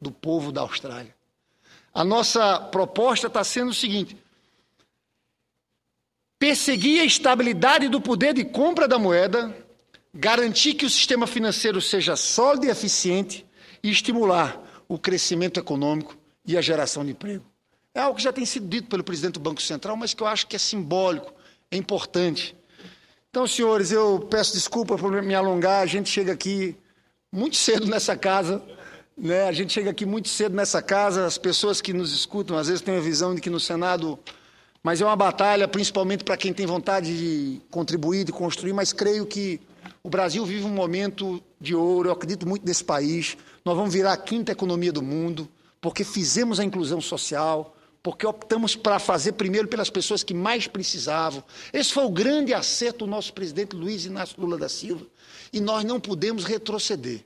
do povo da Austrália. A nossa proposta está sendo o seguinte: perseguir a estabilidade do poder de compra da moeda, garantir que o sistema financeiro seja sólido e eficiente e estimular o crescimento econômico e a geração de emprego. É algo que já tem sido dito pelo presidente do Banco Central, mas que eu acho que é simbólico, é importante. Então, senhores, eu peço desculpa por me alongar, a gente chega aqui muito cedo nessa casa né? A gente chega aqui muito cedo nessa casa, as pessoas que nos escutam às vezes têm a visão de que no Senado. Mas é uma batalha, principalmente para quem tem vontade de contribuir, de construir, mas creio que o Brasil vive um momento de ouro, eu acredito muito nesse país. Nós vamos virar a quinta economia do mundo, porque fizemos a inclusão social, porque optamos para fazer primeiro pelas pessoas que mais precisavam. Esse foi o grande acerto do nosso presidente Luiz Inácio Lula da Silva. E nós não podemos retroceder.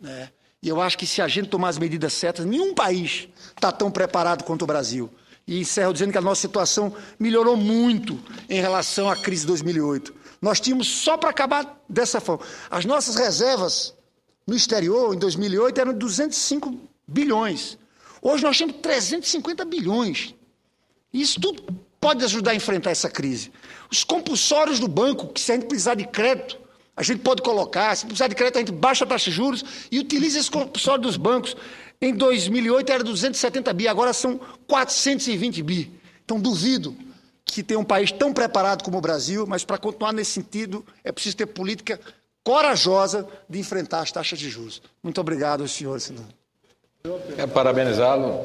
Né? E eu acho que se a gente tomar as medidas certas, nenhum país está tão preparado quanto o Brasil. E encerro dizendo que a nossa situação melhorou muito em relação à crise de 2008. Nós tínhamos só para acabar dessa forma. As nossas reservas no exterior, em 2008, eram 205 bilhões. Hoje nós temos 350 bilhões. Isso tudo pode ajudar a enfrentar essa crise. Os compulsórios do banco, que se a gente precisar de crédito, a gente pode colocar, se precisar de crédito, a gente baixa a taxa de juros e utiliza esse consórcio dos bancos. Em 2008 era 270 bi, agora são 420 bi. Então duvido que tenha um país tão preparado como o Brasil, mas para continuar nesse sentido é preciso ter política corajosa de enfrentar as taxas de juros. Muito obrigado, senhor senador. É parabenizá-lo.